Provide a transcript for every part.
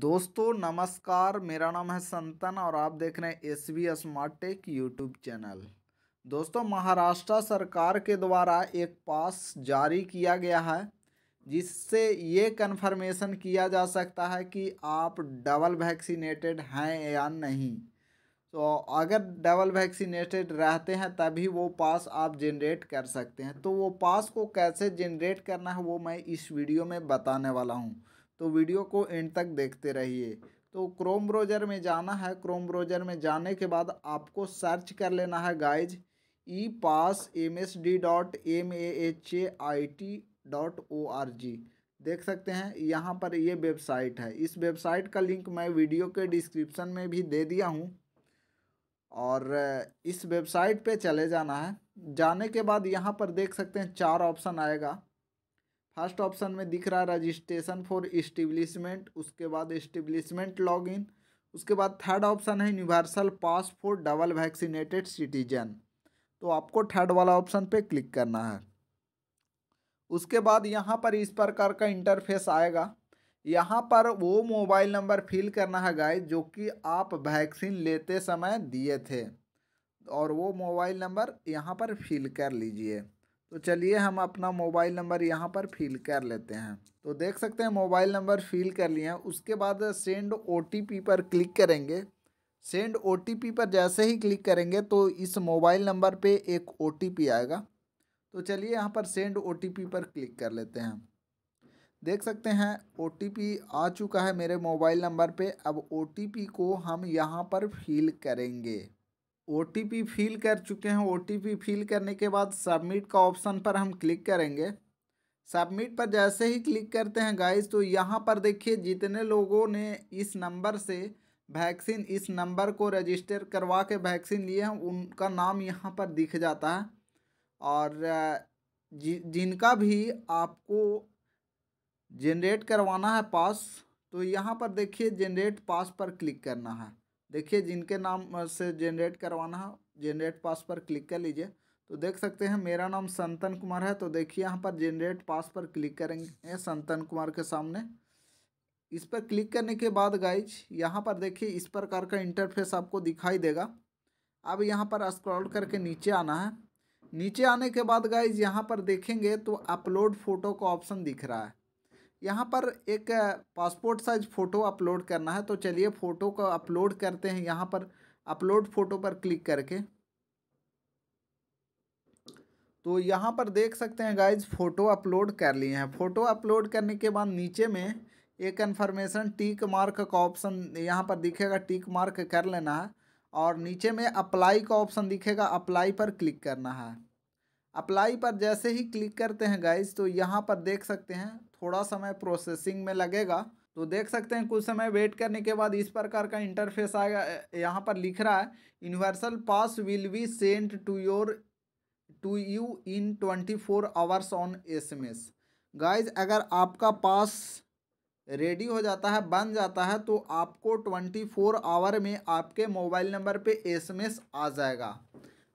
दोस्तों नमस्कार मेरा नाम है संतन और आप देख रहे हैं S V smart tech YouTube channel दोस्तों महाराष्ट्र सरकार के द्वारा एक पास जारी किया गया है जिससे ये कन्फर्मेशन किया जा सकता है कि आप डबल वैक्सीनेटेड हैं या नहीं तो अगर डबल वैक्सीनेटेड रहते हैं तभी वो पास आप जनरेट कर सकते हैं तो वो पास को कैसे जनरेट करना है वो मैं इस वीडियो में बताने वाला हूँ तो वीडियो को एंड तक देखते रहिए तो क्रोम ब्रोजर में जाना है क्रोम ब्रोजर में जाने के बाद आपको सर्च कर लेना है guys E pass M S D dot M A H A I T dot O R G देख सकते हैं यहाँ पर ये वेबसाइट है इस वेबसाइट का लिंक मैं वीडियो के डिस्क्रिप्शन में भी दे दिया हूँ और इस वेबसाइट पे चले जाना है जाने के बाद यहाँ पर देख सकते हैं चार ऑप्शन आएगा फर्स्ट ऑप्शन में दिख रहा है रजिस्ट्रेशन फॉर इस्टेब्लिशमेंट उसके बाद इस्टेब्लिशमेंट लॉगिन उसके बाद थर्ड ऑप्शन है universal pass for double vaccinated citizen तो आपको थर्ड वाला ऑप्शन पे क्लिक करना है उसके बाद यहाँ पर इस प्रकार का इंटरफेस आएगा यहाँ पर वो मोबाइल नंबर फिल करना है गाय जो कि आप वैक्सीन लेते समय दिए थे और वो मोबाइल नंबर यहाँ पर फिल कर लीजिए तो चलिए हम अपना मोबाइल नंबर यहाँ पर फिल कर लेते हैं तो देख सकते हैं मोबाइल नंबर फिल कर लिए हैं उसके बाद सेंड ओ पर क्लिक करेंगे सेंड ओ पर जैसे ही क्लिक करेंगे तो इस मोबाइल नंबर पे एक ओ आएगा तो चलिए यहाँ पर सेंड ओ पर क्लिक कर लेते हैं देख सकते हैं ओ आ चुका है मेरे मोबाइल नंबर पे अब ओ को हम यहाँ पर फिल करेंगे ओ फिल कर चुके हैं ओ फिल करने के बाद सबमिट का ऑप्शन पर हम क्लिक करेंगे सबमिट पर जैसे ही क्लिक करते हैं गाइस तो यहाँ पर देखिए जितने लोगों ने इस नंबर से वैक्सीन इस नंबर को रजिस्टर करवा के वैक्सीन लिए हैं उनका नाम यहाँ पर दिख जाता है और जि जिनका भी आपको जेनरेट करवाना है पास तो यहाँ पर देखिए जेनरेट पास पर क्लिक करना है देखिए जिनके नाम से जेनरेट करवाना है जेनरेट पास पर क्लिक कर लीजिए तो देख सकते हैं मेरा नाम संतन कुमार है तो देखिए यहाँ पर जेनरेट पास पर क्लिक करेंगे संतन कुमार के सामने इस पर क्लिक करने के बाद गाइज यहाँ पर देखिए इस प्रकार का इंटरफेस आपको दिखाई देगा अब यहाँ पर स्क्रॉल करके नीचे आना है नीचे आने के बाद गाइज यहाँ पर देखेंगे तो अपलोड फ़ोटो का ऑप्शन दिख रहा है यहाँ पर एक पासपोर्ट साइज फ़ोटो अपलोड करना है तो चलिए फ़ोटो को अपलोड करते हैं यहाँ पर अपलोड फ़ोटो पर क्लिक करके तो यहाँ पर देख सकते हैं गाइज फ़ोटो अपलोड कर लिए हैं फ़ोटो अपलोड करने के बाद नीचे में एक कन्फर्मेशन टिक मार्क का ऑप्शन यहाँ पर दिखेगा टिक मार्क कर लेना है और नीचे में अप्लाई का ऑप्शन दिखेगा अप्लाई पर क्लिक करना है अप्लाई पर जैसे ही क्लिक करते हैं गाइज तो यहाँ पर देख सकते हैं थोड़ा समय प्रोसेसिंग में लगेगा तो देख सकते हैं कुछ समय वेट करने के बाद इस प्रकार का इंटरफेस आएगा यहाँ पर लिख रहा है universal pass will be sent to your to you in twenty four hours on S M S guys अगर आपका पास रेडी हो जाता है बन जाता है तो आपको ट्वेंटी फोर आवर में आपके मोबाइल नंबर पे एस एम एस आ जाएगा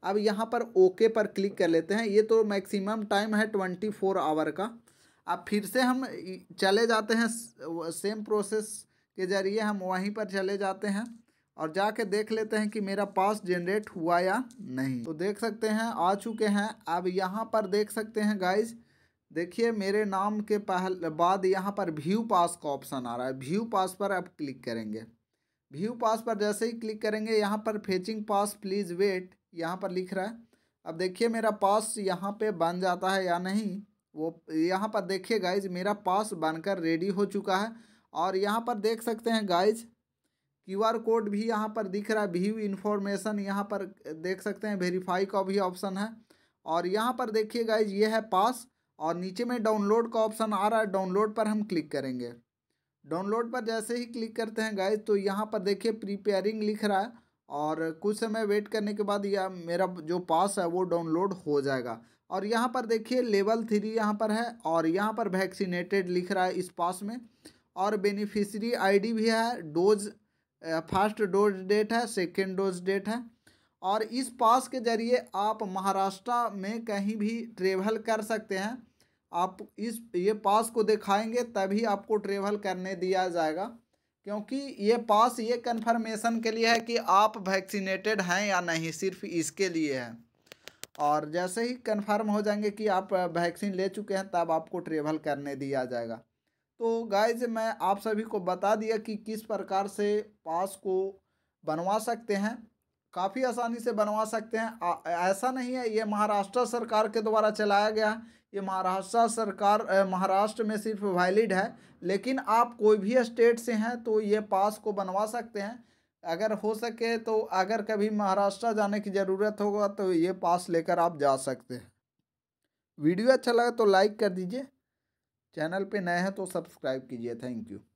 अब यहाँ पर ओके पर क्लिक कर लेते हैं ये तो मैक्सिमम टाइम है ट्वेंटी फोर आवर का अब फिर से हम चले जाते हैं सेम प्रोसेस के ज़रिए हम वहीं पर चले जाते हैं और जाके देख लेते हैं कि मेरा पास जनरेट हुआ या नहीं तो देख सकते हैं आ चुके हैं अब यहाँ पर देख सकते हैं गाइज देखिए मेरे नाम के पहल बाद यहाँ पर व्यू पास का ऑप्शन आ रहा है व्यू पास पर आप क्लिक करेंगे व्यू पास पर जैसे ही क्लिक करेंगे यहाँ पर फेचिंग पास प्लीज़ वेट यहाँ पर लिख रहा है अब देखिए मेरा पास यहाँ पे बन जाता है या नहीं वो यहाँ पर देखिए गाइज मेरा पास बनकर रेडी हो चुका है और यहाँ पर देख सकते हैं गाइज क्यू आर कोड भी यहाँ पर दिख रहा है व्यू इन्फॉर्मेशन यहाँ पर देख सकते हैं वेरीफाई का भी ऑप्शन है और यहाँ पर देखिए गाइज ये है पास और नीचे में डाउनलोड का ऑप्शन आ रहा है डाउनलोड पर हम क्लिक करेंगे डाउनलोड पर जैसे ही क्लिक करते हैं गाइज तो यहाँ पर देखिए प्रिपेयरिंग लिख रहा है और कुछ समय वेट करने के बाद यह मेरा जो पास है वो डाउनलोड हो जाएगा और यहाँ पर देखिए लेवल थ्री यहाँ पर है और यहाँ पर वैक्सीनेटेड लिख रहा है इस पास में और बेनिफिशरी आईडी भी है डोज फर्स्ट डोज डेट है सेकेंड डोज डेट है और इस पास के ज़रिए आप महाराष्ट्र में कहीं भी ट्रेवल कर सकते हैं आप इस ये पास को दिखाएंगे तभी आपको ट्रेवल करने दिया जाएगा क्योंकि ये पास ये कन्फर्मेशन के लिए है कि आप वैक्सीनेटेड हैं या नहीं सिर्फ इसके लिए है और जैसे ही कन्फर्म हो जाएंगे कि आप वैक्सीन ले चुके हैं तब आपको ट्रेवल करने दिया जाएगा तो गाइज मैं आप सभी को बता दिया कि किस प्रकार से पास को बनवा सकते हैं काफ़ी आसानी से बनवा सकते हैं आ, ऐसा नहीं है ये महाराष्ट्र सरकार के द्वारा चलाया गया ये महाराष्ट्र सरकार महाराष्ट्र में सिर्फ वैलिड है लेकिन आप कोई भी स्टेट से हैं तो ये पास को बनवा सकते हैं अगर हो सके तो अगर कभी महाराष्ट्र जाने की ज़रूरत होगा तो ये पास लेकर आप जा सकते हैं वीडियो अच्छा लगा तो लाइक कर दीजिए चैनल पे नए हैं तो सब्सक्राइब कीजिए थैंक यू